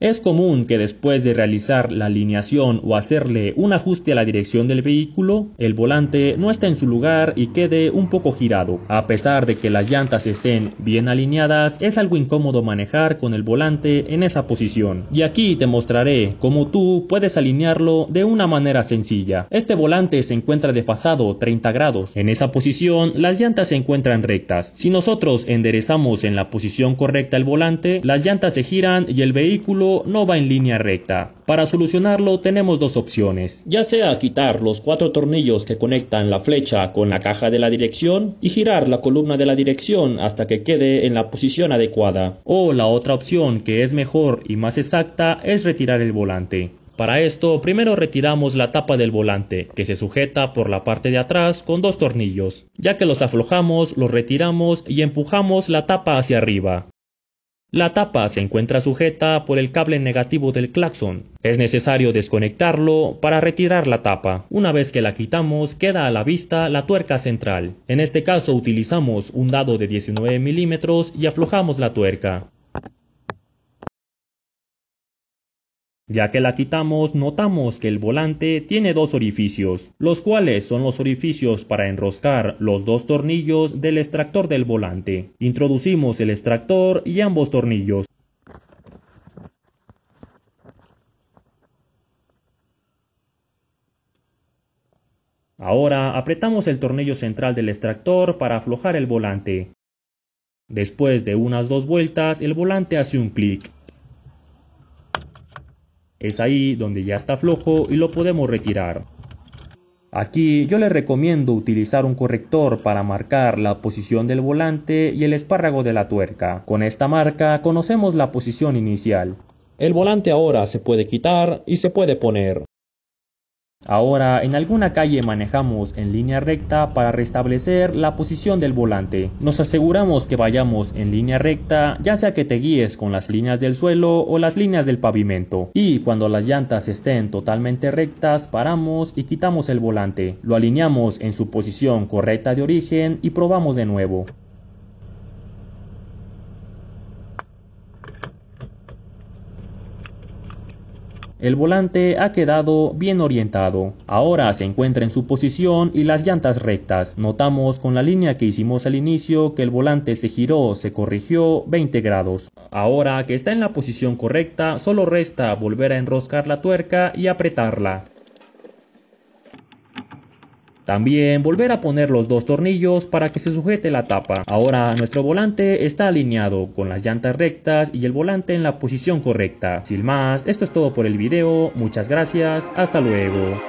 Es común que después de realizar la alineación o hacerle un ajuste a la dirección del vehículo, el volante no esté en su lugar y quede un poco girado. A pesar de que las llantas estén bien alineadas, es algo incómodo manejar con el volante en esa posición. Y aquí te mostraré cómo tú puedes alinearlo de una manera sencilla. Este volante se encuentra desfasado 30 grados. En esa posición, las llantas se encuentran rectas. Si nosotros enderezamos en la posición correcta el volante, las llantas se giran y el vehículo no va en línea recta. Para solucionarlo tenemos dos opciones. Ya sea quitar los cuatro tornillos que conectan la flecha con la caja de la dirección y girar la columna de la dirección hasta que quede en la posición adecuada. O la otra opción que es mejor y más exacta es retirar el volante. Para esto, primero retiramos la tapa del volante, que se sujeta por la parte de atrás con dos tornillos. Ya que los aflojamos, los retiramos y empujamos la tapa hacia arriba. La tapa se encuentra sujeta por el cable negativo del claxon. Es necesario desconectarlo para retirar la tapa. Una vez que la quitamos, queda a la vista la tuerca central. En este caso utilizamos un dado de 19 milímetros y aflojamos la tuerca. Ya que la quitamos, notamos que el volante tiene dos orificios, los cuales son los orificios para enroscar los dos tornillos del extractor del volante. Introducimos el extractor y ambos tornillos. Ahora apretamos el tornillo central del extractor para aflojar el volante. Después de unas dos vueltas, el volante hace un clic. Es ahí donde ya está flojo y lo podemos retirar. Aquí yo les recomiendo utilizar un corrector para marcar la posición del volante y el espárrago de la tuerca. Con esta marca conocemos la posición inicial. El volante ahora se puede quitar y se puede poner. Ahora en alguna calle manejamos en línea recta para restablecer la posición del volante. Nos aseguramos que vayamos en línea recta ya sea que te guíes con las líneas del suelo o las líneas del pavimento. Y cuando las llantas estén totalmente rectas paramos y quitamos el volante. Lo alineamos en su posición correcta de origen y probamos de nuevo. El volante ha quedado bien orientado. Ahora se encuentra en su posición y las llantas rectas. Notamos con la línea que hicimos al inicio que el volante se giró, se corrigió 20 grados. Ahora que está en la posición correcta, solo resta volver a enroscar la tuerca y apretarla. También volver a poner los dos tornillos para que se sujete la tapa. Ahora nuestro volante está alineado con las llantas rectas y el volante en la posición correcta. Sin más, esto es todo por el video, muchas gracias, hasta luego.